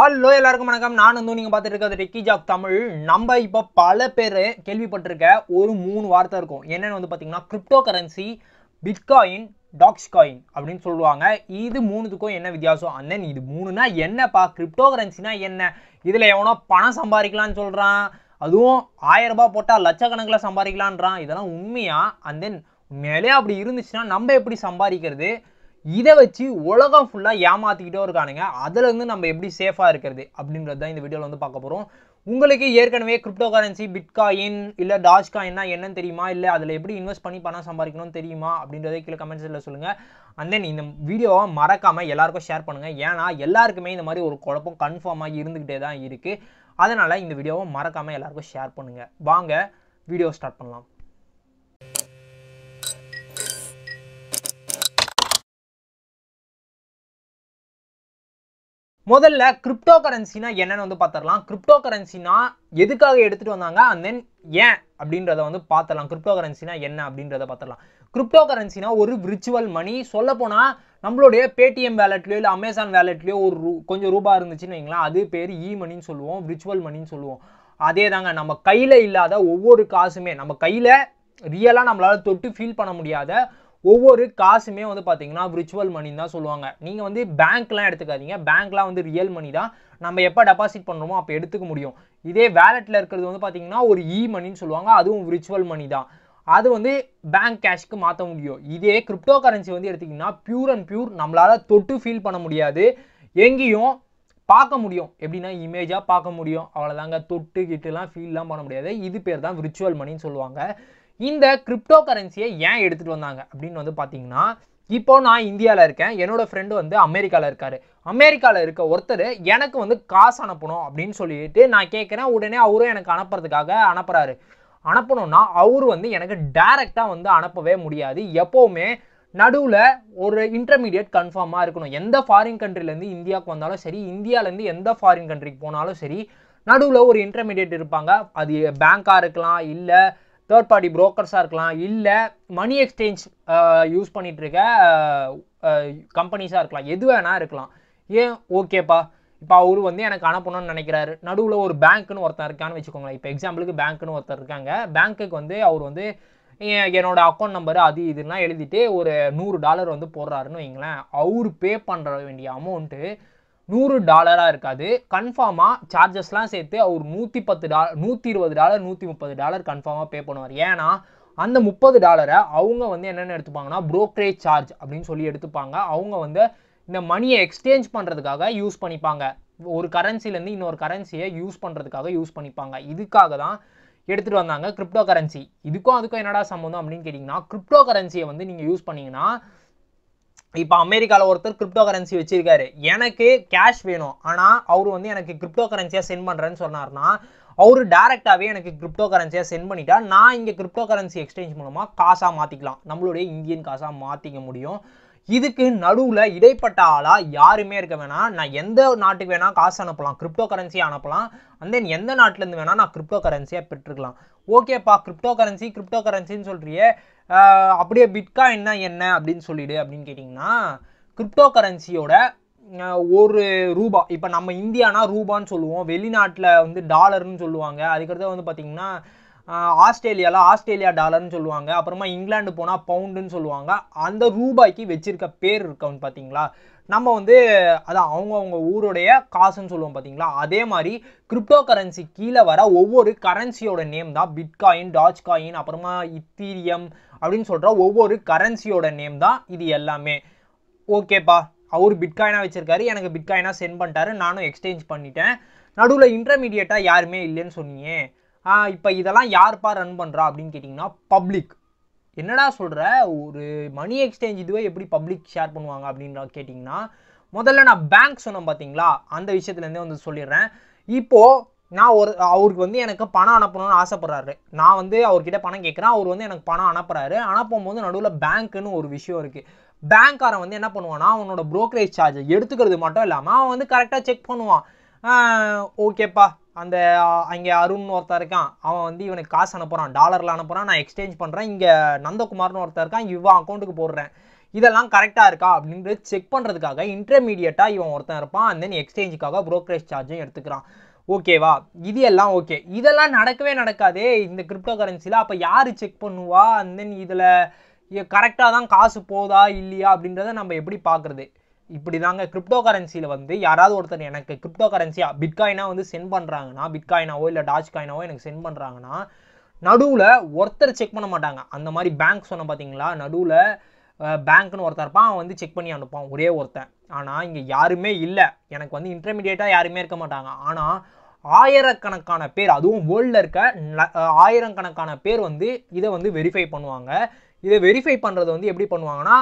hello எல்லாருக்கும் வணக்கம் நான் வந்து நீங்கள் பார்த்துட்டு இருக்கிறது ரெக்கி ஜாக் தமிழ் நம்ம இப்போ பல பேர் கேள்விப்பட்டிருக்க ஒரு மூணு வார்த்தை இருக்கும் என்னென்னு வந்து பார்த்தீங்கன்னா crypto currency bitcoin Dogecoin அப்படின்னு சொல்லுவாங்க இது மூணுத்துக்கும் என்ன வித்தியாசம் அந்த தென் இது மூணுனா என்னப்பா கிரிப்டோ கரன்சினா என்ன இதில் எவனோ பணம் சம்பாதிக்கலான்னு சொல்கிறான் அதுவும் ஆயிரம் ரூபாய் போட்டால் லட்சக்கணக்கில் சம்பாதிக்கலான்றான் இதெல்லாம் உண்மையா அண்ட் தென் உண்மையிலே அப்படி இருந்துச்சுன்னா நம்ம எப்படி சம்பாதிக்கிறது இதை வச்சு உலகம் ஃபுல்லாக ஏமாற்றிக்கிட்டே இருக்கானுங்க அதுலேருந்து நம்ம எப்படி சேஃபாக இருக்கிறது அப்படின்றது தான் இந்த வீடியோவில் வந்து பார்க்க போகிறோம் உங்களுக்கு ஏற்கனவே கிரிப்டோ கரன்சி பிட்காயின் இல்லை டாஜ் காயின்னா என்னன்னு தெரியுமா இல்லை அதில் எப்படி இன்வெஸ்ட் பண்ணி பணம் சம்பாதிக்கணும்னு தெரியுமா அப்படின்றத கீழே கமெண்ட்ஸில் சொல்லுங்கள் அண்ட் தென் இந்த வீடியோவை மறக்காமல் எல்லாருக்கும் ஷேர் பண்ணுங்கள் ஏன்னா எல்லாருக்குமே இந்த மாதிரி ஒரு குழப்பம் கன்ஃபார்மாக இருந்துக்கிட்டே தான் இருக்குது அதனால் இந்த வீடியோவை மறக்காமல் எல்லாருக்கும் ஷேர் பண்ணுங்கள் வாங்க வீடியோ ஸ்டார்ட் பண்ணலாம் முதல்ல கிரிப்டோ கரன்சினா என்னன்னு வந்து பார்த்துடலாம் கிரிப்டோ கரன்சினா எதுக்காக எடுத்துகிட்டு வந்தாங்க அண்ட் தென் ஏன் அப்படின்றத வந்து பார்த்துடலாம் கிரிப்டோ கரன்சினா என்ன அப்படின்றத பார்த்துடலாம் கிரிப்டோ கரன்சினா ஒரு விர்ச்சுவல் மணி சொல்லப்போனால் நம்மளுடைய பேடிஎம் வேலெட்லையோ இல்லை அமேசான் வேலெட்லையோ ஒரு கொஞ்சம் ரூபா இருந்துச்சுன்னு வைங்களேன் அது பேர் இ மணின்னு சொல்லுவோம் விர்ச்சுவல் மணின்னு சொல்லுவோம் அதே தாங்க நம்ம கையில் இல்லாத ஒவ்வொரு காசுமே நம்ம கையில் ரியலாக நம்மளால் தொட்டு ஃபீல் பண்ண முடியாத ஒவ்வொரு காசுமே வந்து பார்த்தீங்கன்னா விர்ச்சுவல் மணின்னு தான் சொல்லுவாங்க நீங்கள் வந்து பேங்க்லாம் எடுத்துக்காதீங்க பேங்க்லாம் வந்து ரியல் மணி தான் நம்ம எப்போ டெபாசிட் பண்ணுறோமோ அப்போ எடுத்துக்க முடியும் இதே வேலெட்டில் இருக்கிறது வந்து பார்த்தீங்கன்னா ஒரு இ மணின்னு சொல்லுவாங்க அதுவும் விர்ச்சுவல் மணி தான் அது வந்து பேங்க் கேஷ்க்கு மாற்ற முடியும் இதே கிரிப்டோ கரன்சி வந்து எடுத்திங்கன்னா பியூர் அண்ட் பியூர் நம்மளால் தொட்டு ஃபீல் பண்ண முடியாது எங்கேயும் பார்க்க முடியும் எப்படின்னா இமேஜாக பார்க்க முடியும் அவ்வளோதாங்க தொட்டு கிட்டுலாம் ஃபீல்லாம் பண்ண முடியாது இது பேர் தான் விர்ச்சுவல் மணின்னு சொல்லுவாங்க இந்த கிரிப்டோ கரன்சியை ஏன் எடுத்துகிட்டு வந்தாங்க அப்படின்னு வந்து பார்த்தீங்கன்னா இப்போ நான் இந்தியாவில் இருக்கேன் என்னோடய ஃப்ரெண்டு வந்து அமெரிக்காவில் இருக்கார் அமெரிக்காவில் இருக்க ஒருத்தர் எனக்கு வந்து காசு அனுப்பணும் அப்படின்னு சொல்லிட்டு நான் கேட்குறேன் உடனே அவரும் எனக்கு அனுப்புறதுக்காக அனுப்புகிறாரு அனுப்பணும்னா அவர் வந்து எனக்கு டைரெக்டாக வந்து அனுப்பவே முடியாது எப்போவுமே நடுவில் ஒரு இன்டர்மீடியட் கன்ஃபார்மாக இருக்கணும் எந்த ஃபாரின் கண்ட்ரிலேருந்து இந்தியாவுக்கு வந்தாலும் சரி இந்தியாவிலேருந்து எந்த ஃபாரின் கண்ட்ரிக்கு போனாலும் சரி நடுவில் ஒரு இன்டர்மீடியட் இருப்பாங்க அது பேங்காக இருக்கலாம் இல்லை தேர்ட் பார்ட்டி புரோக்கர்ஸாக இருக்கலாம் இல்லை மணி எக்ஸ்சேஞ்ச் யூஸ் பண்ணிகிட்ருக்க கம்பெனிஸாக இருக்கலாம் எது வேணால் இருக்கலாம் ஏன் ஓகேப்பா இப்போ அவர் வந்து எனக்கு அனுப்பணும்னு நினைக்கிறாரு நடுவில் ஒரு பேங்க்குன்னு ஒருத்தன் இருக்கான்னு வச்சுக்கோங்களேன் இப்போ எக்ஸாம்பிளுக்கு பேங்க்குன்னு ஒருத்தர் இருக்காங்க பேங்க்குக்கு வந்து அவர் வந்து என்னோடய அக்கௌண்ட் நம்பரு அது இதுலாம் எழுதிட்டு ஒரு நூறு டாலர் வந்து போடுறாருன்னு வைங்களேன் அவர் பே பண்ணுற வேண்டிய அமௌண்ட்டு நூறு டாலராக இருக்காது கன்ஃபார்மாக சார்ஜஸ்லாம் சேர்த்து அவர் நூற்றி பத்து டால் நூற்றி இருபது டாலர் நூற்றி முப்பது டாலர் கன்ஃபார்மாக பே பண்ணுவார் ஏன்னா அந்த முப்பது டாலரை அவங்க வந்து என்னென்ன எடுத்துப்பாங்கன்னா ப்ரோக்கரேஜ் சார்ஜ் அப்படின்னு சொல்லி எடுத்துப்பாங்க அவங்க வந்து இந்த மணியை எக்ஸ்சேஞ்ச் பண்ணுறதுக்காக யூஸ் பண்ணிப்பாங்க ஒரு கரன்சிலேருந்து இன்னொரு கரன்சியை யூஸ் பண்ணுறதுக்காக யூஸ் பண்ணிப்பாங்க இதுக்காக தான் எடுத்துகிட்டு வந்தாங்க கிரிப்டோ கரன்சி இதுக்கும் அதுக்கும் என்னடா சம்மந்தம் அப்படின்னு கேட்டிங்கன்னா கிரிப்டோ கரன்சியை வந்து நீங்கள் யூஸ் பண்ணிங்கன்னா இப்போ அமெரிக்காவில் ஒருத்தர் கிரிப்டோ கரன்சி வச்சிருக்காரு எனக்கு கேஷ் வேணும் ஆனால் அவர் வந்து எனக்கு கிரிப்டோ கரன்சியாக சென்ட் பண்ணுறேன்னு சொன்னார்னா அவர் டேரெக்டாகவே எனக்கு கிரிப்டோ கரன்சியாக சென்ட் பண்ணிட்டா நான் இங்கே கிரிப்டோ கரன்சி எக்ஸ்சேஞ்ச் மூலமாக காசாக மாற்றிக்கலாம் நம்மளுடைய இந்தியன் காசாக மாற்றிக்க முடியும் இதுக்கு நடுவில் இடைப்பட்ட ஆளாக யாருமே இருக்க வேணாம் நான் எந்த நாட்டுக்கு வேணால் காசு அனுப்பலாம் கிரிப்டோ கரன்சி அனுப்பலாம் அந்த தென் எந்த நாட்டிலேருந்து வேணால் நான் கிரிப்டோ கரன்சியாக பெற்றுக்கலாம் ஓகேப்பா கிரிப்டோ கரன்சி கிரிப்டோ கரன்சின்னு சொல்கிறியே அப்படியே பிட்காயின்னா என்ன அப்படின்னு சொல்லிடு அப்படின்னு கேட்டிங்கன்னா கிரிப்டோ கரன்சியோட ஒரு ரூபா இப்போ நம்ம இந்தியானா ரூபான்னு சொல்லுவோம் வெளிநாட்டில் வந்து டாலர்னு சொல்லுவாங்க அதுக்கடுத்து வந்து பார்த்திங்கன்னா ஆஸ்திரேலியாவில் ஆஸ்திரேலியா டாலர்னு சொல்லுவாங்க அப்புறமா இங்கிலாந்து போனால் பவுண்டுன்னு சொல்லுவாங்க அந்த ரூபாய்க்கு வச்சிருக்க பேர் இருக்கவன் பார்த்தீங்களா நம்ம வந்து அதான் அவங்கவுங்க ஊருடைய காசுன்னு சொல்லுவோம் பார்த்தீங்களா அதே மாதிரி கிரிப்டோ கரன்சி கீழே வர ஒவ்வொரு கரன்சியோட நேம் தான் பிட்காயின் டாச் காயின் அப்புறமா இத்தீரியம் அப்படின்னு சொல்கிற ஒவ்வொரு கரன்சியோட நேம் தான் இது எல்லாமே ஓகேப்பா அவர் பிட்காயினாக வச்சுருக்காரு எனக்கு பிட்காயினாக சென்ட் பண்ணிட்டாரு நானும் எக்ஸ்சேஞ்ச் பண்ணிட்டேன் நடுவில் இன்டர்மீடியேட்டாக யாருமே இல்லைன்னு சொன்னீங்க இப்போ இதெல்லாம் யார்ப்பா ரன் பண்ணுறா அப்படின்னு கேட்டிங்கன்னா பப்ளிக் என்னடா சொல்கிற ஒரு மணி எக்ஸ்சேஞ்ச் இதுவே எப்படி பப்ளிக் ஷேர் பண்ணுவாங்க அப்படின்ற கேட்டிங்கன்னா முதல்ல நான் பேங்க் சொன்னேன் பார்த்தீங்களா அந்த விஷயத்துலேருந்தே வந்து சொல்லிடுறேன் இப்போது நான் ஒரு அவருக்கு வந்து எனக்கு பணம் அனுப்பணும்னு ஆசைப்பட்றாரு நான் வந்து அவர்கிட்ட பணம் கேட்குறேன் அவர் வந்து எனக்கு பணம் அனுப்புறாரு அனுப்பும்போது நடுவில் பேங்க்குன்னு ஒரு விஷயம் இருக்குது பேங்க்காரன் வந்து என்ன பண்ணுவான்னா அவனோட ப்ரோக்கரேஜ் சார்ஜை எடுத்துக்கிறது மட்டும் இல்லாமல் அவன் வந்து கரெக்டாக செக் பண்ணுவான் ஓகேப்பா அந்த அங்கே அருண்னு ஒருத்தர் இருக்கான் அவன் வந்து இவனுக்கு காசு அனுப்புகிறான் டாலரில் அனுப்புகிறான் நான் எக்ஸ்சேஞ்ச் பண்ணுறேன் இங்கே நந்தகுமார்னு ஒருத்தர் இருக்கான் இவன் அக்கௌண்ட்டுக்கு போடுறேன் இதெல்லாம் கரெக்டாக இருக்கா அப்படின்றது செக் பண்ணுறதுக்காக இன்டர்மீடியட்டாக இவன் ஒருத்தன் இருப்பான் அந்த தென் எக்ஸ்சேஞ்சுக்காக ப்ரோக்கரேஜ் சார்ஜும் எடுத்துக்கிறான் ஓகேவா இது எல்லாம் ஓகே இதெல்லாம் நடக்கவே நடக்காது இந்த கிரிப்டோ கரன்சியில் அப்போ யார் செக் பண்ணுவா அண்ட் தென் இதில் கரெக்டாக தான் காசு போதா இல்லையா அப்படின்றத நம்ம எப்படி பார்க்குறது இப்படி தாங்க கிரிப்டோ கரன்சியில் வந்து யாராவது ஒருத்தர் எனக்கு கிரிப்டோ கரன்சியாக பிட்காயினாக வந்து சென்ட் பண்ணுறாங்கன்னா பிட்காயினாவோ இல்லை டாச் காயினாவோ எனக்கு சென்ட் பண்ணுறாங்கன்னா நடுவில் ஒருத்தர் செக் பண்ண மாட்டாங்க அந்த மாதிரி பேங்க் சொன்ன பார்த்தீங்களா நடுவில் பேங்க்னு ஒருத்தர் இருப்பான் அவன் வந்து செக் பண்ணி அனுப்பான் ஒரே ஒருத்தன் ஆனால் இங்கே யாருமே இல்லை எனக்கு வந்து இன்டர்மீடியேட்டாக யாருமே இருக்க மாட்டாங்க ஆனால் ஆயிரக்கணக்கான பேர் அதுவும் வேர்ல்டில் இருக்க ஆயிரக்கணக்கான பேர் வந்து இதை வந்து வெரிஃபை பண்ணுவாங்க இதை வெரிஃபை பண்ணுறது வந்து எப்படி பண்ணுவாங்கன்னா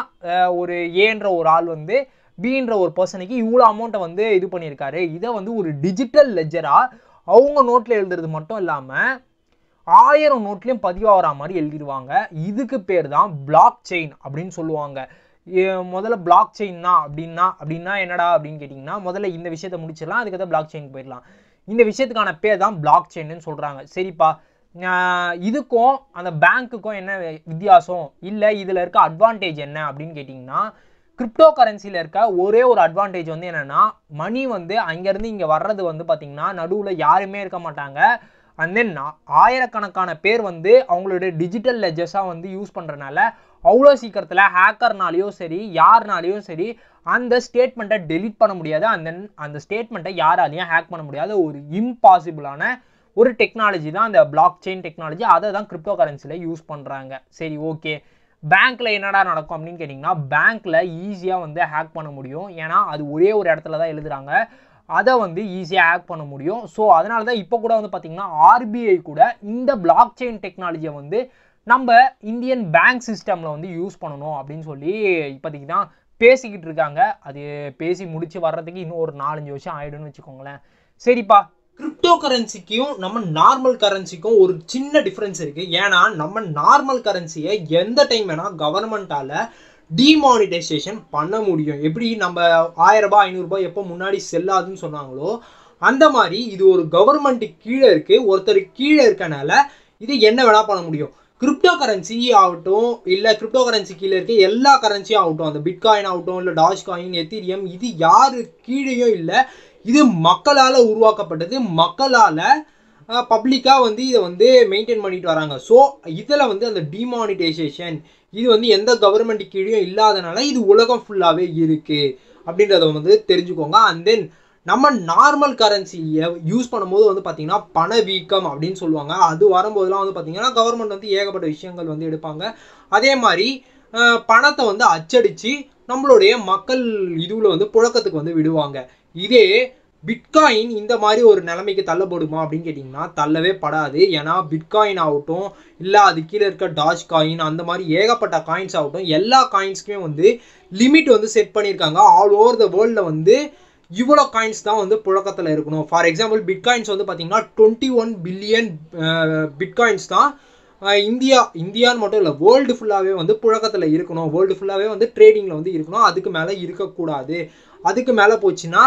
ஒரு ஏன்ற ஒரு ஆள் வந்து பின்ற ஒரு பர்சனுக்கு இவ்வளோ அமௌண்ட்டை வந்து இது பண்ணியிருக்காரு இதை வந்து ஒரு டிஜிட்டல் லெஜராக அவங்க நோட்டில் எழுதுறது மட்டும் இல்லாமல் ஆயிரம் நோட்லேயும் பதிவாகிற மாதிரி எழுதிடுவாங்க இதுக்கு பேர் தான் பிளாக் செயின் அப்படின்னு சொல்லுவாங்க முதல்ல பிளாக் தான் அப்படின்னா அப்படின்னா என்னடா அப்படின்னு கேட்டிங்கன்னா முதல்ல இந்த விஷயத்தை முடிச்சிடலாம் அதுக்கப்புறம் பிளாக் செயின் போயிடலாம் இந்த விஷயத்துக்கான பேர் தான் பிளாக் செயின்னு சொல்கிறாங்க சரிப்பா இதுக்கும் அந்த பேங்க்குக்கும் என்ன வித்தியாசம் இல்லை இதில் இருக்க அட்வான்டேஜ் என்ன அப்படின்னு கேட்டிங்கன்னா கிரிப்டோ கரன்சியில் இருக்க ஒரே ஒரு அட்வான்டேஜ் வந்து என்னென்னா மணி வந்து அங்கேருந்து இங்கே வர்றது வந்து பார்த்திங்கன்னா நடுவில் யாருமே இருக்க மாட்டாங்க அண்ட் தென் ஆயிரக்கணக்கான பேர் வந்து அவங்களுடைய டிஜிட்டல் லெஜஸாக வந்து யூஸ் பண்ணுறனால அவ்வளோ சீக்கிரத்தில் ஹேக்கர்னாலேயும் சரி யாருனாலையும் சரி அந்த ஸ்டேட்மெண்ட்டை டெலிட் பண்ண முடியாது அந்த அந்த ஸ்டேட்மெண்ட்டை யாராலையும் ஹேக் பண்ண முடியாது ஒரு இம்பாசிபிளான ஒரு டெக்னாலஜி தான் அந்த பிளாக் செயின் டெக்னாலஜி அதை தான் கிரிப்டோ கரன்சியில் யூஸ் பண்ணுறாங்க சரி ஓகே பேங்க்கில் என்னடா நடக்கும் அப்படின்னு கேட்டிங்கன்னா பேங்க்கில் ஈஸியாக வந்து ஹேக் பண்ண முடியும் ஏன்னா அது ஒரே ஒரு இடத்துல தான் எழுதுகிறாங்க அதை வந்து ஈஸியாக ஹேக் பண்ண முடியும் ஸோ அதனால தான் இப்போ கூட வந்து பார்த்திங்கன்னா ஆர்பிஐ கூட இந்த பிளாக் செயின் டெக்னாலஜியை வந்து நம்ம இந்தியன் பேங்க் சிஸ்டமில் வந்து யூஸ் பண்ணணும் அப்படின்னு சொல்லி இப்போதைக்கு தான் பேசிக்கிட்டு இருக்காங்க அது பேசி முடித்து வர்றதுக்கு இன்னும் ஒரு நாலஞ்சு வருஷம் ஆகிடும்னு வச்சுக்கோங்களேன் சரிப்பா கிரிப்டோ கரன்சிக்கும் நம்ம நார்மல் கரன்சிக்கும் ஒரு சின்ன டிஃப்ரென்ஸ் இருக்குது ஏன்னா நம்ம நார்மல் கரன்சியை எந்த டைம் வேணால் கவர்மெண்ட்டால் டிமானிட்டைசேஷன் பண்ண முடியும் எப்படி நம்ம ஆயிரரூபா ஐநூறுரூபா எப்போ முன்னாடி செல்லாதுன்னு சொன்னாங்களோ அந்த மாதிரி இது ஒரு கவர்மெண்ட்டுக்கு கீழே இருக்குது ஒருத்தர் கீழே இருக்கனால இது என்ன வேணால் பண்ண முடியும் கிரிப்டோ கரன்சி ஆகட்டும் இல்லை கிரிப்டோ கரன்சி கீழே இருக்க எல்லா கரன்சியும் ஆகட்டும் அந்த பிட்காயின் ஆகட்டும் இல்லை டாஷ் காயின் எத்திரியம் இது யார் கீழேயும் இல்லை இது மக்களால் உருவாக்கப்பட்டது மக்களால் பப்ளிக்காக வந்து இதை வந்து மெயின்டைன் பண்ணிட்டு வராங்க ஸோ இதில் வந்து அந்த டிமானிட்டைசேஷன் இது வந்து எந்த கவர்மெண்ட் கீழே இல்லாதனால இது உலகம் ஃபுல்லாகவே இருக்குது அப்படின்றத வந்து தெரிஞ்சுக்கோங்க அண்ட் தென் நம்ம நார்மல் கரன்சியை யூஸ் பண்ணும்போது வந்து பார்த்திங்கன்னா பணவீக்கம் அப்படின்னு சொல்லுவாங்க அது வரும்போதெல்லாம் வந்து பார்த்திங்கன்னா கவர்மெண்ட் வந்து ஏகப்பட்ட விஷயங்கள் வந்து எடுப்பாங்க அதே மாதிரி பணத்தை வந்து அச்சடித்து நம்மளுடைய மக்கள் இதுவில் வந்து புழக்கத்துக்கு வந்து விடுவாங்க இதே பிட்காயின் இந்த மாதிரி ஒரு நிலைமைக்கு தள்ளப்படுமா அப்படின்னு கேட்டிங்கன்னா தள்ளவே படாது ஏன்னா பிட்காயின் ஆகட்டும் இல்லை அது கீழே இருக்க டாஜ் காயின் அந்த மாதிரி ஏகப்பட்ட காயின்ஸ் ஆகட்டும் எல்லா காயின்ஸ்க்குமே வந்து லிமிட் வந்து செட் பண்ணியிருக்காங்க ஆல் ஓவர் த வேர்ல்டில் வந்து இவ்வளோ காயின்ஸ் தான் வந்து புழக்கத்தில் இருக்கணும் ஃபார் எக்ஸாம்பிள் பிட்காயின்ஸ் வந்து பார்த்தீங்கன்னா டுவெண்ட்டி ஒன் பில்லியன் பிட்காயின்ஸ் தான் இந்தியா இந்தியான்னு மட்டும் இல்லை வேர்ல்டு ஃபுல்லாகவே வந்து புழக்கத்தில் இருக்கணும் வேர்ல்டு ஃபுல்லாகவே வந்து ட்ரேடிங்கில் வந்து இருக்கணும் அதுக்கு மேலே இருக்கக்கூடாது அதுக்கு மேலே போச்சுன்னா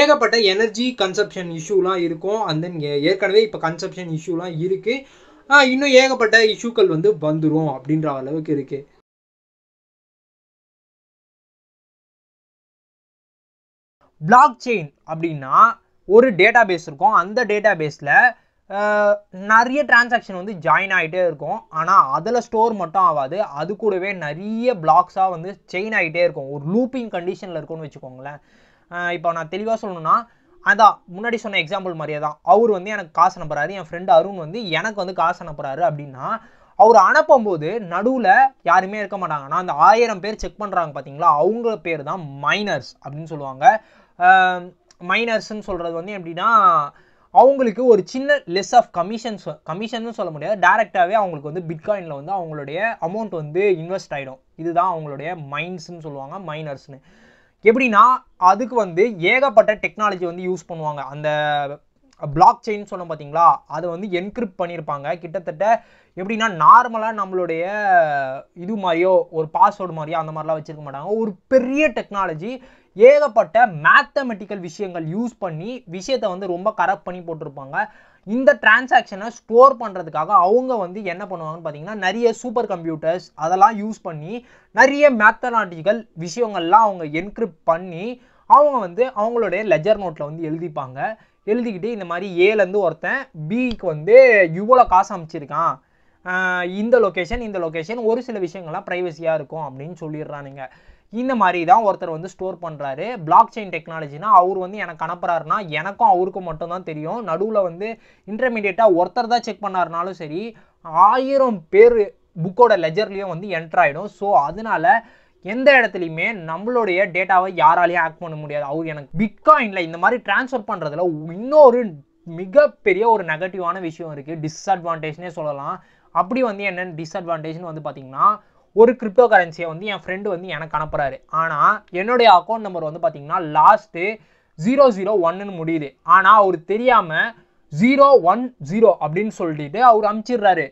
ஏகப்பட்ட எனர்ஜி கன்சப்ஷன் இஷ்யூலாம் இருக்கும் அந்த தென் ஏற்கனவே இப்போ கன்சப்ஷன் இஷ்யூலாம் இருக்குது இன்னும் ஏகப்பட்ட இஷ்யூக்கள் வந்து வந்துடும் அப்படின்ற அளவுக்கு இருக்குது பிளாக் செயின் அப்படின்னா ஒரு டேட்டா பேஸ் இருக்கும் அந்த டேட்டா பேஸில் நிறைய டிரான்சாக்ஷன் வந்து ஜாயின் ஆகிட்டே இருக்கும் ஆனால் அதில் ஸ்டோர் மட்டும் ஆகாது அது கூடவே நிறைய பிளாக்ஸாக வந்து செயின் ஆகிட்டே இருக்கும் ஒரு லூப்பிங் கண்டிஷனில் இருக்கும்னு வச்சுக்கோங்களேன் இப்போ நான் தெளிவாக சொல்லணும்னா அதான் முன்னாடி சொன்ன எக்ஸாம்பிள் மாதிரியே தான் அவர் வந்து எனக்கு காசு அனுப்புறாரு என் ஃப்ரெண்டு அருண் வந்து எனக்கு வந்து காசு அனுப்புறாரு அப்படின்னா அவர் அனுப்பும்போது நடுவில் யாருமே இருக்க மாட்டாங்க நான் அந்த ஆயிரம் பேர் செக் பண்ணுறாங்க பார்த்தீங்களா அவங்க பேர் தான் மைனர்ஸ் அப்படின்னு சொல்லுவாங்க மைனர்ஸ்ன்னு சொல்கிறது வந்து எப்படின்னா அவங்களுக்கு ஒரு சின்ன லெஸ் ஆஃப் கமிஷன்ஸ் கமிஷன் சொல்ல முடியாது டேரெக்டாகவே அவங்களுக்கு வந்து பிட்காயினில் வந்து அவங்களுடைய அமௌண்ட் வந்து இன்வெஸ்ட் ஆகிடும் இதுதான் அவங்களுடைய மைன்ஸ்னு சொல்லுவாங்க மைனர்ஸ்னு எப்படின்னா அதுக்கு வந்து ஏகப்பட்ட டெக்னாலஜி வந்து யூஸ் பண்ணுவாங்க அந்த பிளாக் செயின் சொன்னோம் பார்த்தீங்களா அதை வந்து என்கிரிப்ட் பண்ணியிருப்பாங்க கிட்டத்தட்ட எப்படின்னா நார்மலாக நம்மளுடைய இது மாதிரியோ ஒரு பாஸ்வேர்டு மாதிரியோ அந்த மாதிரிலாம் வச்சுருக்க மாட்டாங்க ஒரு பெரிய டெக்னாலஜி ஏகப்பட்ட மேத்தமெட்டிக்கல் விஷயங்கள் யூஸ் பண்ணி விஷயத்தை வந்து ரொம்ப கரெக்ட் பண்ணி போட்டிருப்பாங்க இந்த டிரான்சாக்ஷனை ஸ்டோர் பண்ணுறதுக்காக அவங்க வந்து என்ன பண்ணுவாங்கன்னு பார்த்தீங்கன்னா நிறைய சூப்பர் கம்ப்யூட்டர்ஸ் அதெல்லாம் யூஸ் பண்ணி நிறைய மேத்தமெட்டிக்கல் விஷயங்கள்லாம் அவங்க என்கிரிப்ட் பண்ணி அவங்க வந்து அவங்களுடைய லெஜர் நோட்டில் வந்து எழுதிப்பாங்க எழுதிக்கிட்டு இந்த மாதிரி ஏலேருந்து ஒருத்தன் பிக்கு வந்து இவ்வளோ காசு அமைச்சிருக்கான் இந்த லொக்கேஷன் இந்த லொக்கேஷன் ஒரு சில விஷயங்கள்லாம் ப்ரைவசியாக இருக்கும் அப்படின்னு சொல்லிடுறானுங்க இந்த மாதிரி தான் ஒருத்தர் வந்து ஸ்டோர் பண்ணுறாரு பிளாக் செயின் டெக்னாலஜினா அவர் வந்து எனக்கு அனுப்புறாருனா எனக்கும் அவருக்கும் மட்டும்தான் தெரியும் நடுவில் வந்து இன்டர்மீடியட்டாக ஒருத்தர் தான் செக் பண்ணாருனாலும் சரி ஆயிரம் பேர் புக்கோட லெஜர்லேயும் வந்து என்ட்ராயிடும் ஸோ அதனால் எந்த இடத்துலையுமே நம்மளுடைய டேட்டாவை யாராலையும் ஆக்ட் பண்ண முடியாது அவர் எனக்கு பிட்காயினில் இந்த மாதிரி டிரான்ஸ்ஃபர் பண்ணுறதுல இன்னொரு மிகப்பெரிய ஒரு நெகட்டிவான விஷயம் இருக்குது டிஸ்அட்வான்டேஜ்னே சொல்லலாம் அப்படி வந்து என்னென்னு டிஸ்அட்வான்டேஜ்னு வந்து பார்த்திங்கன்னா ஒரு கிரிப்டோ கரன்சியை வந்து என் ஃப்ரெண்டு வந்து எனக்கு அனுப்புகிறாரு ஆனால் என்னுடைய அக்கௌண்ட் நம்பர் வந்து பார்த்திங்கன்னா லாஸ்ட்டு ஜீரோ ஜீரோ ஒன்னு முடியுது ஆனால் அவர் தெரியாமல் ஜீரோ ஒன் ஜீரோ அப்படின்னு சொல்லிட்டு அவர் அமுச்சிடுறாரு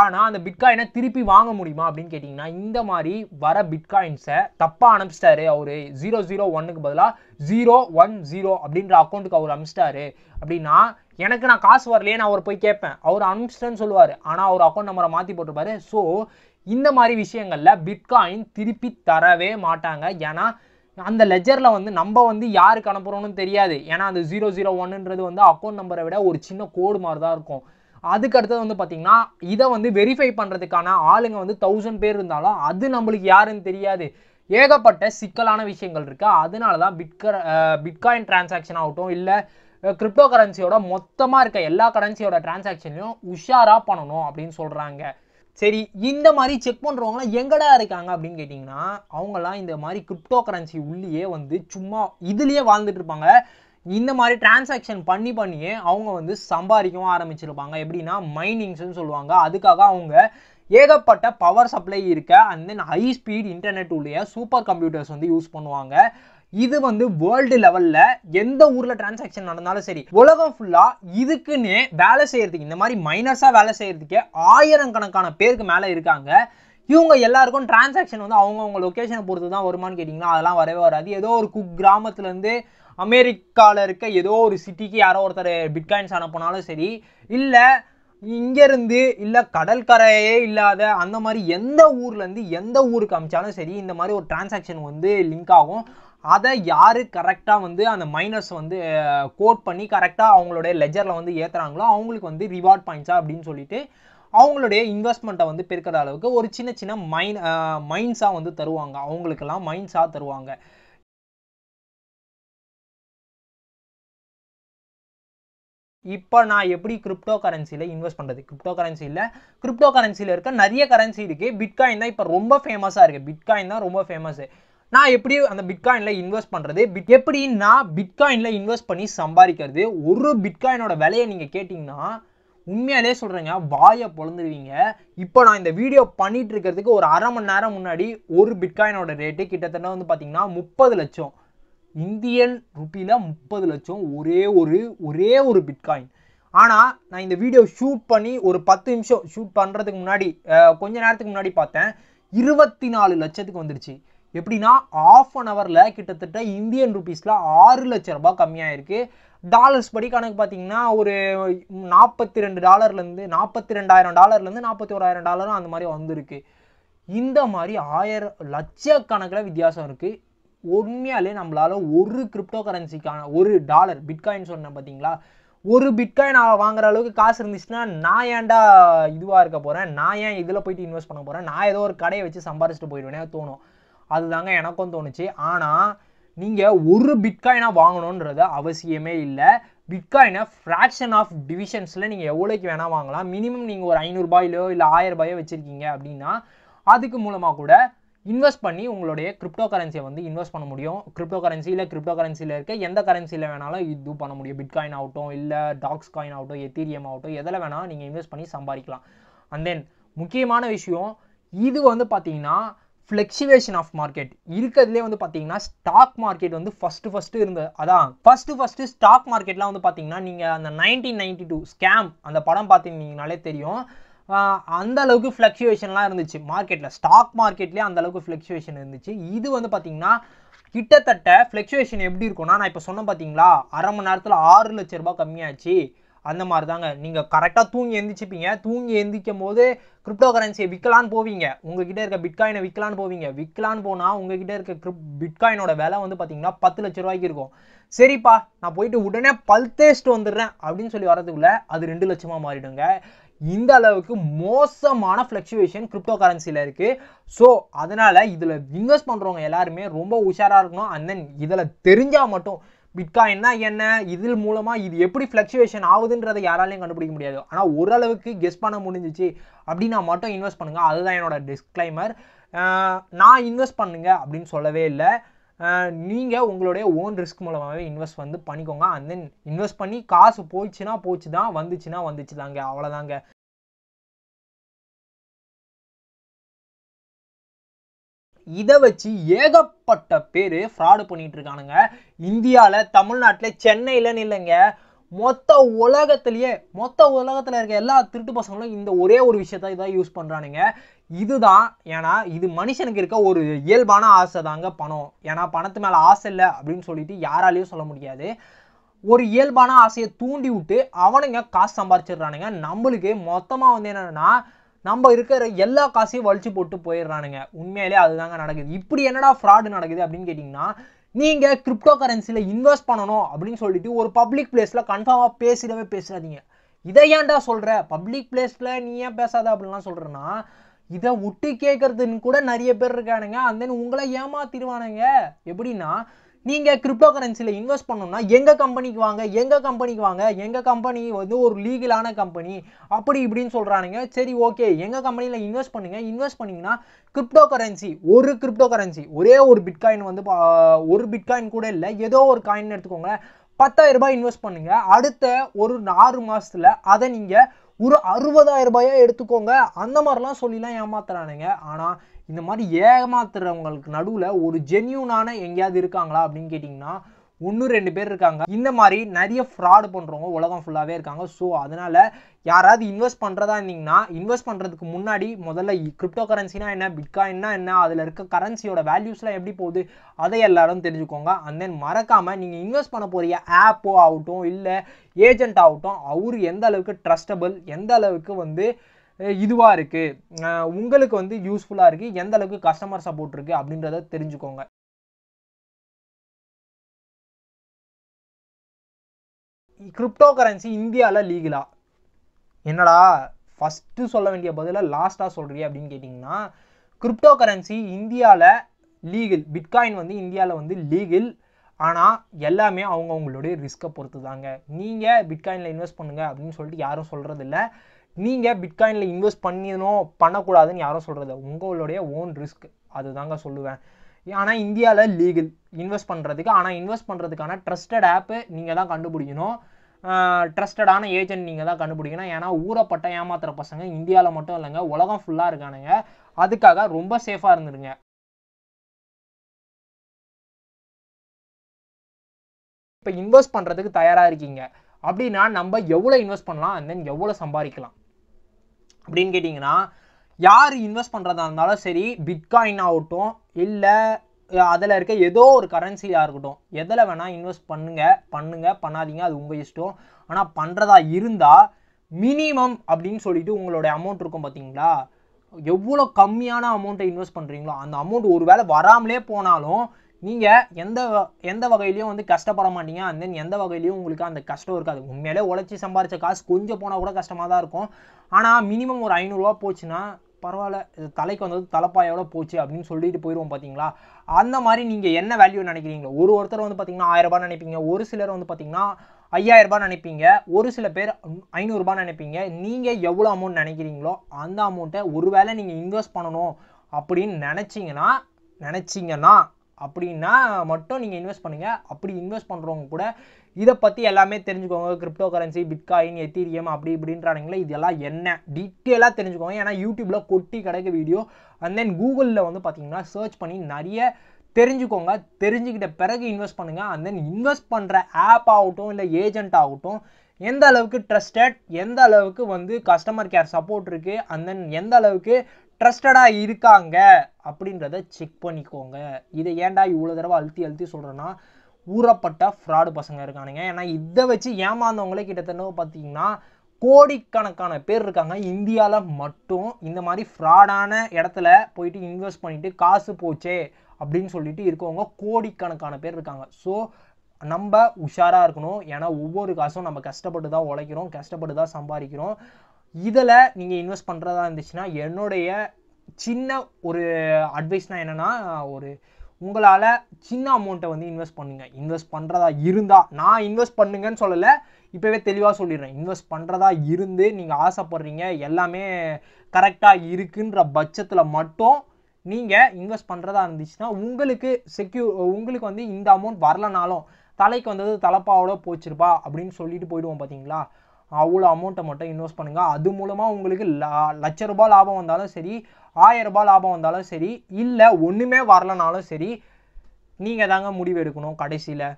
ஆனால் அந்த பிட்காயினை திருப்பி வாங்க முடியுமா அப்படின்னு கேட்டிங்கன்னா இந்த மாதிரி வர பிட்காயின்ஸை தப்பாக அனுப்பிச்சிட்டாரு அவர் ஜீரோ ஜீரோ ஒன்னுக்கு பதிலாக ஜீரோ ஒன் ஜீரோ அப்படின்ற அக்கௌண்ட்டுக்கு அவர் அனுப்பிச்சிட்டாரு அப்படின்னா எனக்கு நான் காசு வரலையே நான் அவர் போய் கேட்பேன் அவர் அனுப்பிச்சிட்டேன்னு சொல்லுவார் ஆனால் அவர் அக்கௌண்ட் நம்பரை மாற்றி போட்டிருப்பாரு ஸோ இந்த மாதிரி விஷயங்களில் பிட்காயின் திருப்பி தரவே மாட்டாங்க ஏன்னா அந்த லெஜரில் வந்து நம்ம வந்து யாருக்கு அனுப்புகிறோம்னு தெரியாது ஏன்னா அந்த ஜீரோ ஜீரோ ஒன்றுன்றது வந்து அக்கௌண்ட் நம்பரை விட ஒரு சின்ன கோடு மாதிரி தான் இருக்கும் அதுக்கு அடுத்தது வந்து பார்த்திங்கன்னா இதை வந்து வெரிஃபை பண்ணுறதுக்கான ஆளுங்க வந்து தௌசண்ட் பேர் இருந்தாலும் அது நம்மளுக்கு யாருன்னு தெரியாது ஏகப்பட்ட சிக்கலான விஷயங்கள் இருக்குது அதனால தான் பிட்க பிட்காயின் டிரான்சாக்ஷன் ஆகட்டும் இல்லை கிரிப்டோ கரன்சியோட மொத்தமாக இருக்க எல்லா கரன்சியோட டிரான்சாக்ஷன்லையும் உஷாராக பண்ணணும் அப்படின்னு சொல்கிறாங்க சரி இந்த மாதிரி செக் பண்ணுறவங்களாம் எங்கடா இருக்காங்க அப்படின்னு கேட்டிங்கன்னா அவங்களாம் இந்த மாதிரி கிரிப்டோ கரன்சி உள்ளேயே வந்து சும்மா இதுலேயே வாழ்ந்துட்டு இருப்பாங்க இந்த மாதிரி டிரான்சாக்ஷன் பண்ணி பண்ணியே அவங்க வந்து சம்பாதிக்கவும் ஆரம்பிச்சிருப்பாங்க எப்படின்னா மைனிங்ஸ்னு சொல்லுவாங்க அதுக்காக அவங்க ஏகப்பட்ட பவர் சப்ளை இருக்க and then high speed internet உடைய சூப்பர் கம்ப்யூட்டர்ஸ் வந்து யூஸ் பண்ணுவாங்க இது வந்து வேர்ல்டு லெவலில் எந்த ஊரில் டிரான்சாக்ஷன் நடந்தாலும் சரி உலகம் ஃபுல்லாக இதுக்குன்னே வேலை செய்கிறதுக்கு இந்த மாதிரி மைனஸாக வேலை ஆயிரம் கணக்கான பேருக்கு மேலே இருக்காங்க இவங்க எல்லாருக்கும் டிரான்சாக்ஷன் வந்து அவங்கவுங்க லொக்கேஷனை பொறுத்து தான் வருமானு கேட்டிங்கன்னா அதெல்லாம் வரவே வராது ஏதோ ஒரு கிராமத்துல கிராமத்துலேருந்து அமெரிக்காவில் இருக்க ஏதோ ஒரு சிட்டிக்கு யாரோ ஒருத்தர் பிட்காயின்ஸ் அனுப்பினாலும் சரி இல்லை இங்கேருந்து இல்லை கடற்கரையே இல்லாத அந்த மாதிரி எந்த ஊர்லேருந்து எந்த ஊருக்கு அமிச்சாலும் சரி இந்த மாதிரி ஒரு டிரான்சாக்ஷன் வந்து லிங்க் ஆகும் அதை யார் கரெக்டாக வந்து அந்த மைனர்ஸ் வந்து கோட் பண்ணி கரெக்டாக அவங்களுடைய லெஜரில் வந்து ஏற்றுறாங்களோ அவங்களுக்கு வந்து ரிவார்ட் பாயிண்ட்ஸா அப்படின்னு சொல்லிட்டு அவங்களுடைய இன்வெஸ்ட்மெண்ட்டை வந்து பெருக்கிற அளவுக்கு ஒரு சின்ன சின்ன மைன் மைன்ஸாக வந்து தருவாங்க அவங்களுக்கெல்லாம் மைன்ஸாக தருவாங்க இப்போ நான் எப்படி கிரிப்டோ கரன்சியில் இன்வெஸ்ட் பண்ணுறது கிரிப்டோ கரன்சியில் கிரிப்டோ கரன்சியில் இருக்க நிறைய கரன்சி இருக்குது பிட்காயின் தான் இப்போ ரொம்ப ஃபேமஸாக இருக்குது பிட்காயின் தான் ரொம்ப ஃபேமஸு நான் எப்படி அந்த பிட்காயினில் இன்வெஸ்ட் பண்ணுறது பிட் எப்படி நான் பிட்காயினில் இன்வெஸ்ட் பண்ணி சம்பாதிக்கிறது ஒரு பிட்காயினோட விலையை நீங்கள் கேட்டிங்கன்னா உண்மையாலே சொல்கிறேங்க வாயை பொழுந்துருவீங்க இப்போ நான் இந்த வீடியோ பண்ணிகிட்டு இருக்கிறதுக்கு ஒரு அரை மணி நேரம் முன்னாடி ஒரு பிட்காயினோட ரேட்டு கிட்டத்தட்ட வந்து பார்த்திங்கன்னா முப்பது லட்சம் இந்தியன் ருப்பியில் முப்பது லட்சம் ஒரே ஒரு ஒரே ஒரு பிட்காயின் ஆனால் நான் இந்த வீடியோ ஷூட் பண்ணி ஒரு பத்து நிமிஷம் ஷூட் பண்ணுறதுக்கு முன்னாடி கொஞ்ச நேரத்துக்கு முன்னாடி பார்த்தேன் இருபத்தி நாலு லட்சத்துக்கு வந்துருச்சு எப்படின்னா ஆஃப் அன் ஹவரில் கிட்டத்தட்ட இந்தியன் ருபீஸில் ஆறு லட்ச ரூபாய் கம்மியாக டாலர்ஸ் படி கணக்கு பார்த்தீங்கன்னா ஒரு நாற்பத்தி ரெண்டு டாலர்லேருந்து நாற்பத்தி ரெண்டாயிரம் டாலர்லேருந்து நாற்பத்தி ஓராயிரம் டாலரும் அந்த மாதிரி வந்திருக்கு இந்த மாதிரி ஆயிரம் லட்சக்கணக்கில் வித்தியாசம் இருக்குது உண்மையாலே நம்மளால் ஒரு கிரிப்டோ கரன்சிக்கான ஒரு டாலர் பிட்காயின் சொன்னேன் பார்த்தீங்களா ஒரு பிட்காயின் வாங்குற அளவுக்கு காசு இருந்துச்சுன்னா நான் ஏன்டா இதுவாக இருக்க போகிறேன் நான் ஏன் இதில் போயிட்டு இன்வெஸ்ட் பண்ண போகிறேன் நான் ஏதோ ஒரு கடையை வச்சு சம்பாரிச்சிட்டு போயிடுவேனே தோணும் அதுதாங்க எனக்கும் தோணுச்சு ஆனால் நீங்கள் ஒரு பிட்காயினாக வாங்கணுன்றது அவசியமே இல்லை பிட்காயினை ஃப்ராக்ஷன் ஆஃப் டிவிஷன்ஸில் நீங்கள் எவ்வளோக்கு வேணால் வாங்கலாம் மினிமம் நீங்கள் ஒரு ஐநூறுபாயிலோ இல்லை ஆயிரம் ரூபாயோ வச்சுருக்கீங்க அப்படின்னா அதுக்கு மூலமாக கூட இன்வெஸ்ட் பண்ணி உங்களுடைய கிரிப்டோ கரன்சியை வந்து இன்வெஸ்ட் பண்ண முடியும் கிரிப்டோ இல்லை கிரிப்டோ கரன்சியில் இருக்க எந்த கரன்சியில் வேணாலும் இது பண்ண முடியும் பிட்காயின் ஆகட்டும் இல்லை டாக்ஸ் காயின் ஆகட்டும் எத்தீரியம் ஆகட்டும் எதில் வேணாலும் நீங்கள் இன்வெஸ்ட் பண்ணி சம்பாதிக்கலாம் அண்ட் தென் முக்கியமான விஷயம் இது வந்து பார்த்தீங்கன்னா ஃப்ளெக்சுவேஷன் ஆஃப் மார்க்கெட் இருக்கிறதுலே வந்து பார்த்தீங்கன்னா ஸ்டாக் மார்க்கெட் வந்து ஃபஸ்ட்டு ஃபஸ்ட்டு இருந்தது அதான் ஃபஸ்ட்டு ஃபஸ்ட்டு ஸ்டாக் மார்க்கெட்லாம் வந்து பார்த்தீங்கன்னா நீங்கள் அந்த நைன்டீன் நைன்டி டூ ஸ்கேம் அந்த படம் பார்த்தீங்கன்னாலே தெரியும் அந்த அளவுக்கு ஃப்ளக்சுவேஷன்லாம் இருந்துச்சு மார்க்கெட்டில் ஸ்டாக் மார்க்கெட்லேயே அந்த அளவுக்கு ஃப்ளக்சுவேஷன் இருந்துச்சு இது வந்து பார்த்தீங்கன்னா கிட்டத்தட்ட ஃப்ளக்சுவேஷன் எப்படி இருக்கும்னா நான் இப்போ சொன்னேன் பார்த்தீங்களா அரை மணி நேரத்தில் ஆறு லட்ச ரூபாய் கம்மியாச்சு அந்த மாதிரி தாங்க நீங்கள் கரெக்டாக தூங்கி எந்திரிச்சிப்பீங்க தூங்கி எந்திரிக்கும் போது கிரிப்டோ கரன்சியை விற்கலான்னு போவீங்க உங்ககிட்ட இருக்க பிட்காயினை விற்கலான்னு போவீங்க விற்கலான்னு போனால் உங்ககிட்ட இருக்க கிரிப் பிட்காயினோட விலை வந்து பார்த்தீங்கன்னா பத்து லட்ச ரூபாய்க்கு இருக்கும் சரிப்பா நான் போயிட்டு உடனே பல் தேஸ்ட் வந்துடுறேன் அப்படின்னு சொல்லி வரதுக்குள்ளே அது ரெண்டு லட்சமாக மாறிடுங்க இந்த அளவுக்கு மோசமான ஃப்ளக்சுவேஷன் கிரிப்டோ கரன்சியில் இருக்குது ஸோ அதனால் இதில் இன்வெஸ்ட் பண்ணுறவங்க எல்லாருமே ரொம்ப உஷாராக இருக்கணும் அண்ட் தென் இதில் தெரிஞ்சால் மட்டும் பிட்காயின்னா என்ன இதில் மூலமாக இது எப்படி ஃப்ளக்சுவேஷன் ஆகுதுன்றதை யாராலையும் கண்டுபிடிக்க முடியாது ஆனால் ஓரளவுக்கு கெஸ் பண்ண முடிஞ்சிச்சு அப்படின்னா மட்டும் இன்வெஸ்ட் பண்ணுங்கள் அதுதான் என்னோடய டிஸ்க்ளைமர் நான் இன்வெஸ்ட் பண்ணுங்க அப்படின்னு சொல்லவே இல்லை நீங்கள் உங்களுடைய ஓன் ரிஸ்க் மூலமாகவே இன்வெஸ்ட் வந்து பண்ணிக்கோங்க அண்ட் தென் இன்வெஸ்ட் பண்ணி காசு போச்சுன்னா போச்சு தான் வந்துச்சுன்னா வந்துச்சு தாங்க அவ்வளோதாங்க இதை வச்சு ஏகப்பட்ட பேர் ஃப்ராடு பண்ணிகிட்டு இருக்கானுங்க இந்தியாவில் தமிழ்நாட்டில் சென்னையிலன்னு இல்லைங்க மொத்த உலகத்திலேயே மொத்த உலகத்தில் இருக்க எல்லா திருட்டு பசங்களும் இந்த ஒரே ஒரு விஷயத்த இதான் யூஸ் பண்ணுறானுங்க இதுதான் ஏன்னா இது மனுஷனுக்கு இருக்க ஒரு இயல்பான ஆசை தாங்க பணம் ஏன்னா பணத்து மேலே ஆசை இல்லை அப்படின்னு சொல்லிட்டு யாராலையும் சொல்ல முடியாது ஒரு இயல்பான ஆசையை தூண்டி விட்டு அவனுங்க காசு சம்பாரிச்சிடுறானுங்க நம்மளுக்கு மொத்தமாக வந்து என்னென்னா நம்ம இருக்கிற எல்லா காசையும் வலிச்சு போட்டு போயிடுறானுங்க உண்மையிலே அதுதாங்க நடக்குது இப்படி என்னடா ஃப்ராடு நடக்குது அப்படின்னு கேட்டிங்கன்னா நீங்கள் கிரிப்டோ கரன்சியில் இன்வெஸ்ட் பண்ணணும் அப்படின்னு சொல்லிட்டு ஒரு பப்ளிக் பிளேஸில் கன்ஃபார்மாக பேசிடவே பேசாதீங்க இதை ஏன்டா சொல்கிற பப்ளிக் பிளேஸில் நீ ஏன் பேசாத அப்படின்லாம் சொல்கிறேன்னா இதை விட்டு கேட்கறதுன்னு கூட நிறைய பேர் இருக்கானுங்க அந்த உங்களை ஏமாத்திடுவானுங்க எப்படின்னா நீங்கள் கிரிப்டோ கரன்சியில் இன்வெஸ்ட் பண்ணணும்னா எங்கள் கம்பெனிக்கு வாங்க எங்கள் கம்பெனிக்கு வாங்க எங்கள் கம்பெனி வந்து ஒரு லீகலான கம்பெனி அப்படி இப்படின்னு சொல்கிறானுங்க சரி ஓகே எங்கள் கம்பெனியில் இன்வெஸ்ட் பண்ணுங்கள் இன்வெஸ்ட் பண்ணிங்கன்னா கிரிப்டோ கரன்சி ஒரு கிரிப்டோ கரன்சி ஒரே ஒரு பிட்காயின் வந்து ஒரு பிட்காயின் கூட இல்லை ஏதோ ஒரு காயின் எடுத்துக்கோங்க பத்தாயிரம் ரூபாய் இன்வெஸ்ட் பண்ணுங்கள் அடுத்த ஒரு ஆறு மாதத்தில் அதை நீங்கள் ஒரு அறுபதாயிரம் ரூபாயா எடுத்துக்கோங்க அந்த மாதிரிலாம் சொல்லிலாம் ஏமாத்துறானுங்க ஆனால் இந்த மாதிரி ஏமாத்துறவங்களுக்கு நடுவில் ஒரு ஜென்யூனான எங்கேயாவது இருக்காங்களா அப்படின்னு கேட்டிங்கன்னா ஒன்று ரெண்டு பேர் இருக்காங்க இந்த மாதிரி நிறைய ஃப்ராடு பண்ணுறவங்க உலகம் ஃபுல்லாகவே இருக்காங்க ஸோ அதனால் யாராவது இன்வெஸ்ட் பண்ணுறதா இருந்தீங்கன்னா இன்வெஸ்ட் பண்ணுறதுக்கு முன்னாடி முதல்ல கிரிப்டோ கரன்சினா என்ன பிட்காயின்னா என்ன அதில் இருக்க கரன்சியோட வேல்யூஸ்லாம் எப்படி போகுது அதை எல்லாரும் தெரிஞ்சுக்கோங்க அண்ட் தென் மறக்காமல் நீங்கள் இன்வெஸ்ட் பண்ண போகிற ஆப்போ ஆகட்டும் இல்லை ஏஜென்ட் ஆகட்டும் அவர் எந்த அளவுக்கு ட்ரஸ்டபிள் எந்த அளவுக்கு வந்து இதுவாக இருக்குது உங்களுக்கு வந்து யூஸ்ஃபுல்லாக இருக்குது எந்த அளவுக்கு கஸ்டமர் சப்போர்ட் இருக்குது அப்படின்றத தெரிஞ்சுக்கோங்க கிரிப்டோ கரன்சி இந்தியாவில் லீகலா என்னடா ஃபஸ்ட்டு சொல்ல வேண்டிய பதிலாக லாஸ்ட்டாக சொல்கிறீ அப்படின்னு கேட்டிங்கன்னா கிரிப்டோ கரன்சி இந்தியாவில் லீகல் பிட்காயின் வந்து இந்தியாவில் வந்து லீகல் ஆனால் எல்லாமே அவங்கவுங்களுடைய ரிஸ்க்கை பொறுத்து தாங்க நீங்கள் பிட்காயினில் இன்வெஸ்ட் பண்ணுங்கள் அப்படின்னு சொல்லிட்டு யாரும் சொல்கிறதில்ல நீங்கள் பிட்காயினில் இன்வெஸ்ட் பண்ணிடணும் பண்ணக்கூடாதுன்னு யாரும் சொல்கிறது உங்களுடைய ஓன் ரிஸ்க் அதுதாங்க சொல்லுவேன் ஆனால் இந்தியாவில் லீகல் இன்வெஸ்ட் பண்ணுறதுக்கு ஆனால் இன்வெஸ்ட் பண்ணுறதுக்கான ட்ரஸ்டட் ஆப்பு நீங்கள் தான் கண்டுபிடிக்கணும் ட்ரஸ்டடான ஏஜென்ட் நீங்கள் தான் கண்டுபிடிக்கணும் ஏன்னா ஊறப்பட்ட ஏமாத்துகிற பசங்க இந்தியாவில் மட்டும் இல்லைங்க உலகம் ஃபுல்லாக இருக்கானுங்க அதுக்காக ரொம்ப சேஃபாக இருந்துருங்க இப்போ இன்வெஸ்ட் பண்ணுறதுக்கு தயாராக இருக்கீங்க அப்படின்னா நம்ம எவ்வளோ இன்வெஸ்ட் பண்ணலாம் அண்ட் தென் எவ்வளோ சம்பாதிக்கலாம் அப்படின்னு கேட்டிங்கன்னா யார் இன்வெஸ்ட் பண்ணுறதா இருந்தாலும் சரி பிட்காயின் ஆகட்டும் இல்லை அதில் இருக்க ஏதோ ஒரு கரன்சியாக இருக்கட்டும் எதில் வேணால் இன்வெஸ்ட் பண்ணுங்கள் பண்ணுங்கள் பண்ணாதீங்க அது உங்கள் இஷ்டம் ஆனால் பண்ணுறதா இருந்தால் மினிமம் அப்படின்னு சொல்லிட்டு உங்களுடைய அமௌண்ட் இருக்கும் பார்த்தீங்களா எவ்வளோ கம்மியான அமௌண்ட்டை இன்வெஸ்ட் பண்ணுறீங்களோ அந்த அமௌண்ட் ஒரு வேளை வராமலே போனாலும் நீங்கள் எந்த எந்த வகையிலையும் வந்து கஷ்டப்பட மாட்டீங்க அண்ட் தென் எந்த வகையிலையும் உங்களுக்கு அந்த கஷ்டம் இருக்காது உண்மையிலே உழைச்சி சம்பாரித்த காசு கொஞ்சம் போனால் கூட கஷ்டமாக தான் இருக்கும் ஆனால் மினிமம் ஒரு ஐநூறுரூவா போச்சுன்னா பரவாயில்ல தலைக்கு வந்தது தலைப்பாயோட போச்சு அப்படின்னு சொல்லிட்டு போயிடுவோம் பார்த்தீங்களா அந்த மாதிரி நீங்கள் என்ன வேல்யூ நினைக்கிறீங்களோ ஒரு ஒருத்தர் வந்து பார்த்தீங்கன்னா ஆயிரரூபா நினைப்பீங்க ஒரு சிலர் வந்து பார்த்தீங்கன்னா ஐயாயிரரூபா நினைப்பீங்க ஒரு சில பேர் ஐநூறுரூபா நினைப்பீங்க நீங்கள் எவ்வளோ அமௌண்ட் நினைக்கிறீங்களோ அந்த அமௌண்ட்டை ஒருவேளை நீங்கள் இன்வெஸ்ட் பண்ணணும் அப்படின்னு நினச்சிங்கன்னா நினச்சிங்கன்னா அப்படின்னா மட்டும் நீங்கள் இன்வெஸ்ட் பண்ணுங்கள் அப்படி இன்வெஸ்ட் பண்ணுறவங்க கூட இதை பற்றி எல்லாமே தெரிஞ்சுக்கோங்க கிரிப்டோ கரன்சி பிட்காயின் எத்தீரியம் அப்படி இப்படின்றானுங்களே இதெல்லாம் என்ன டீட்டெயிலாக தெரிஞ்சுக்கோங்க ஏன்னா யூடியூப்பில் கொட்டி கிடைக்க வீடியோ அண்ட் தென் கூகுளில் வந்து பார்த்தீங்கன்னா சர்ச் பண்ணி நிறைய தெரிஞ்சுக்கோங்க தெரிஞ்சுக்கிட்ட பிறகு இன்வெஸ்ட் பண்ணுங்கள் அண்ட் தென் இன்வெஸ்ட் பண்ணுற ஆப் ஆகட்டும் இல்லை ஏஜென்ட் ஆகட்டும் எந்த அளவுக்கு ட்ரஸ்டட் எந்த அளவுக்கு வந்து கஸ்டமர் கேர் சப்போர்ட் இருக்குது அண்ட் தென் எந்த அளவுக்கு ட்ரஸ்டடாக இருக்காங்க அப்படின்றத செக் பண்ணிக்கோங்க இதை ஏன்டா இவ்வளோ தடவை அழுத்தி அழுத்தி சொல்கிறேன்னா ஊறப்பட்ட ஃப்ராடு பசங்க இருக்கானுங்க ஏன்னா இதை வச்சு ஏமாந்தவங்களே கிட்டத்தட்ட பார்த்தீங்கன்னா கோடிக்கணக்கான பேர் இருக்காங்க இந்தியாவில் மட்டும் இந்த மாதிரி ஃப்ராடான இடத்துல போயிட்டு இன்வெஸ்ட் பண்ணிவிட்டு காசு போச்சே அப்படின்னு சொல்லிட்டு இருக்கவங்க கோடிக்கணக்கான பேர் இருக்காங்க ஸோ நம்ம உஷாராக இருக்கணும் ஏன்னா ஒவ்வொரு காசும் நம்ம கஷ்டப்பட்டு தான் உழைக்கிறோம் கஷ்டப்பட்டு தான் சம்பாதிக்கிறோம் இதில் நீங்கள் இன்வெஸ்ட் பண்ணுறதா இருந்துச்சுன்னா என்னுடைய சின்ன ஒரு அட்வைஸ்னால் என்னென்னா ஒரு உங்களால் சின்ன அமௌண்ட்டை வந்து இன்வெஸ்ட் பண்ணுங்கள் இன்வெஸ்ட் பண்ணுறதா இருந்தால் நான் இன்வெஸ்ட் பண்ணுங்கன்னு சொல்லலை இப்போவே தெளிவாக சொல்லிடுறேன் இன்வெஸ்ட் பண்ணுறதா இருந்து நீங்கள் ஆசைப்பட்றீங்க எல்லாமே கரெக்டாக இருக்குன்ற பட்சத்தில் மட்டும் நீங்கள் இன்வெஸ்ட் பண்ணுறதா இருந்துச்சுன்னா உங்களுக்கு செக்யூ உங்களுக்கு வந்து இந்த அமௌண்ட் வரலனாலும் தலைக்கு வந்தது தலைப்பாவோட போச்சுருப்பா அப்படின்னு சொல்லிட்டு போயிடுவோம் பார்த்தீங்களா அவ்வளோ அமௌண்ட்டை மட்டும் இன்வெஸ்ட் பண்ணுங்கள் அது மூலமாக உங்களுக்கு லட்ச ரூபாய் லாபம் வந்தாலும் சரி ஆயிரம் ரூபாய் லாபம் வந்தாலும் சரி இல்லை ஒன்றுமே வரலனாலும் சரி நீங்கள் தாங்க முடிவு எடுக்கணும் கடைசியில்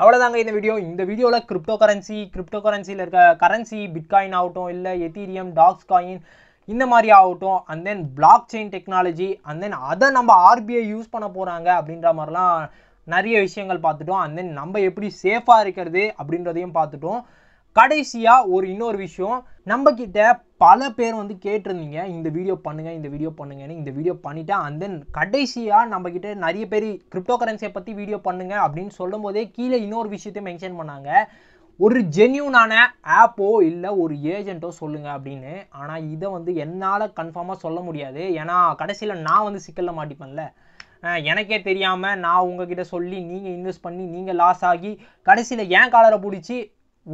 அவ்வளோதாங்க இந்த வீடியோ இந்த வீடியோவில் கிரிப்டோ கரன்சி கிரிப்டோ கரன்சியில் இருக்க கரன்சி பிட்காயின் ஆகட்டும் இல்லை எத்தீரியம் டாக்ஸ் காயின் இந்த மாதிரி ஆகட்டும் and then block chain technology and then அதை நம்ம ஆர்பிஐ யூஸ் பண்ண போகிறாங்க அப்படின்ற மாதிரிலாம் நிறைய விஷயங்கள் பார்த்துட்டோம் அண்ட் தென் நம்ம எப்படி சேஃபாக இருக்கிறது அப்படின்றதையும் பார்த்துட்டோம் கடைசியாக ஒரு இன்னொரு விஷயம் நம்மக்கிட்ட பல பேர் வந்து கேட்டிருந்தீங்க இந்த வீடியோ பண்ணுங்கள் இந்த வீடியோ பண்ணுங்கன்னு இந்த வீடியோ பண்ணிவிட்டேன் அண்ட் தென் கடைசியாக நம்மக்கிட்ட நிறைய பேர் கிரிப்டோ கரன்சியை பற்றி வீடியோ பண்ணுங்கள் அப்படின்னு சொல்லும் போதே கீழே இன்னொரு விஷயத்தையும் மென்ஷன் பண்ணாங்க ஒரு ஜென்யூனான ஆப்போ இல்லை ஒரு ஏஜென்ட்டோ சொல்லுங்கள் அப்படின்னு ஆனால் இதை வந்து என்னால் கன்ஃபார்மாக சொல்ல முடியாது ஏன்னா கடைசியில் நான் வந்து சிக்கலில் மாட்டிப்பேன்ல எனக்கே தெரியாமல் நான் உங்ககிட்ட சொல்லி நீங்கள் இன்வெஸ்ட் பண்ணி நீங்கள் லாஸ் ஆகி கடைசியில் ஏன் காலரை பிடிச்சி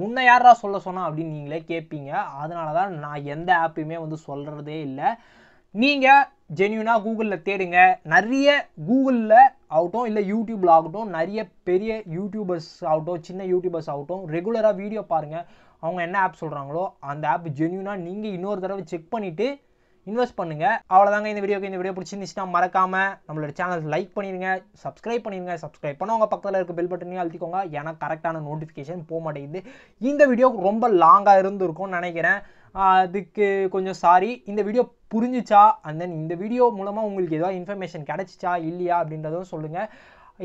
உன்னை யாரா சொல்ல சொன்னா அப்படின்னு நீங்களே கேட்பீங்க அதனால தான் நான் எந்த ஆப்பையுமே வந்து சொல்கிறதே இல்லை நீங்கள் ஜென்யூனாக கூகுளில் தேடுங்க நிறைய கூகுளில் ஆகட்டும் இல்லை யூடியூப்பில் ஆகட்டும் நிறைய பெரிய யூடியூபர்ஸ் ஆகட்டும் சின்ன யூடியூபர்ஸ் ஆகட்டும் ரெகுலராக வீடியோ பாருங்கள் அவங்க என்ன ஆப் சொல்கிறாங்களோ அந்த ஆப் ஜென்யூனாக நீங்கள் இன்னொரு தடவை செக் பண்ணிவிட்டு இன்வெஸ்ட் பண்ணுங்கள் அவ்வளோதாங்க இந்த வீடியோக்கு இந்த வீடியோ பிடிச்சிருந்துச்சுன்னா மறக்காமல் நம்மளோட சேனல் லைக் பண்ணிடுங்க சப்ஸ்கிரைப் பண்ணிடுங்க சப்ஸ்கிரைப் பண்ணவங்க பக்கத்தில் இருக்க பெல் பட்டனே அழுத்திக்கோங்க ஏன்னா கரெக்டான நோட்டிஃபிகேஷன் போக மாட்டேங்குது இந்த வீடியோ ரொம்ப லாங்காக இருந்திருக்கும்னு நினைக்கிறேன் அதுக்கு கொஞ்சம் சாரி இந்த வீடியோ புரிஞ்சிச்சா அண்ட் தென் இந்த வீடியோ மூலமாக உங்களுக்கு ஏதாவது இன்ஃபர்மேஷன் கிடச்சிச்சா இல்லையா அப்படின்றதும் சொல்லுங்கள்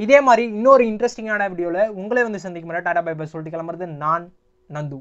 இதே மாதிரி இன்னொரு இன்ட்ரெஸ்டிங்கான வீடியோவில் உங்களே வந்து சந்திக்கும் டாடா பைபர் சொல்லிட்டு கிளம்புறது நான் நந்து